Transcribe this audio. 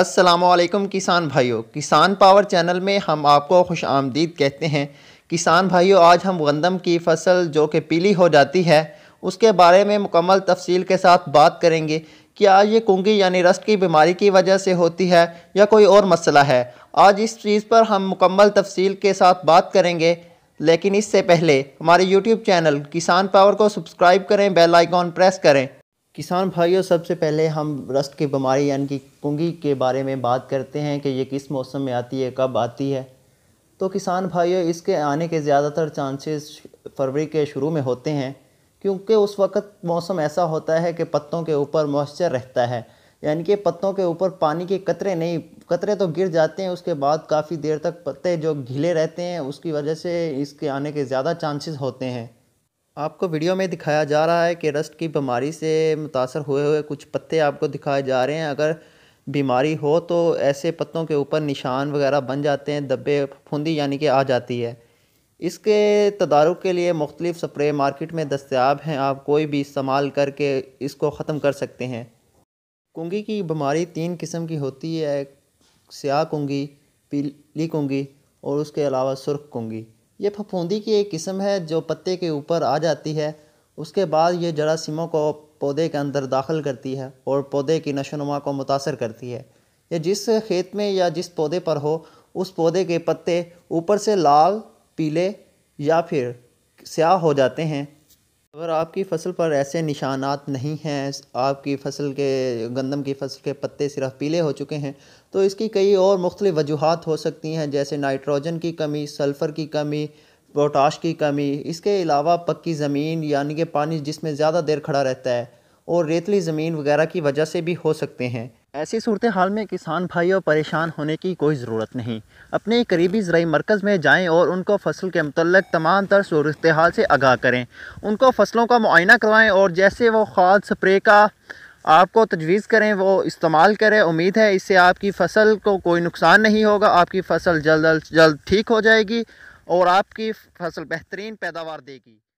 असलम किसान भाइयों किसान पावर चैनल में हम आपको खुश आमदीद कहते हैं किसान भाइयों आज हम गंदम की फसल जो कि पीली हो जाती है उसके बारे में मुकम्मल तफसील के साथ बात करेंगे कि आज ये कुंगी यानी रस्ट की बीमारी की वजह से होती है या कोई और मसला है आज इस चीज़ पर हम मुकम्मल तफसील के साथ बात करेंगे लेकिन इससे पहले हमारे यूट्यूब चैनल किसान पावर को सब्सक्राइब करें बेल आइकॉन प्रेस करें किसान भाइयों सबसे पहले हम रस्ट की बीमारी यानी कि कुंगी के बारे में बात करते हैं कि ये किस मौसम में आती है कब आती है तो किसान भाइयों इसके आने के ज़्यादातर चांसेस फरवरी के शुरू में होते हैं क्योंकि उस वक्त मौसम ऐसा होता है कि पत्तों के ऊपर मॉइस्चर रहता है यानी कि पत्तों के ऊपर पानी के कतरे नहीं कतरे तो गिर जाते हैं उसके बाद काफ़ी देर तक पत्ते जो घिले रहते हैं उसकी वजह से इसके आने के ज़्यादा चांसेस होते हैं आपको वीडियो में दिखाया जा रहा है कि रस्ट की बीमारी से मुतासर हुए हुए कुछ पत्ते आपको दिखाए जा रहे हैं अगर बीमारी हो तो ऐसे पत्तों के ऊपर निशान वगैरह बन जाते हैं दब्बे फूंदी यानी कि आ जाती है इसके तदारुक के लिए मुख्तलिफ़ स्प्रे मार्केट में दस्तियाब हैं आप कोई भी इस्तेमाल करके इसको ख़त्म कर सकते हैं कुंगी की बीमारी तीन किस्म की होती है स्याह कुंगी पीली कुंगी और उसके अलावा सुर्ख कुंगी ये फफूंदी की एक किस्म है जो पत्ते के ऊपर आ जाती है उसके बाद ये जरासीमों को पौधे के अंदर दाखिल करती है और पौधे की नशोनुमा को मुतासर करती है ये जिस खेत में या जिस पौधे पर हो उस पौधे के पत्ते ऊपर से लाल पीले या फिर स्याह हो जाते हैं अगर आपकी फसल पर ऐसे निशानात नहीं हैं आपकी फसल के गंदम की फसल के पत्ते सिर्फ पीले हो चुके हैं तो इसकी कई और मुख्त वजूहत हो सकती हैं जैसे नाइट्रोजन की कमी सल्फ़र की कमी पोटाश की कमी इसके अलावा पक्की ज़मीन यानी कि पानी जिसमें ज़्यादा देर खड़ा रहता है और रेतली ज़मीन वगैरह की वजह से भी हो सकते हैं ऐसी सूरत हाल में किसान भाइयों परेशान होने की कोई ज़रूरत नहीं अपने करीबी ज़रूरी मरकज़ में जाएं और उनको फसल के मतलब तमाम तर सूरत हाल से आगाह करें उनको फ़सलों का मुआयना करवाएँ और जैसे वो खाद स्प्रे का आपको तजवीज़ करें वो इस्तेमाल करें उम्मीद है इससे आपकी फ़सल को कोई नुकसान नहीं होगा आपकी फ़सल जल्द जल्द ठीक हो जाएगी और आपकी फसल बेहतरीन पैदावार देगी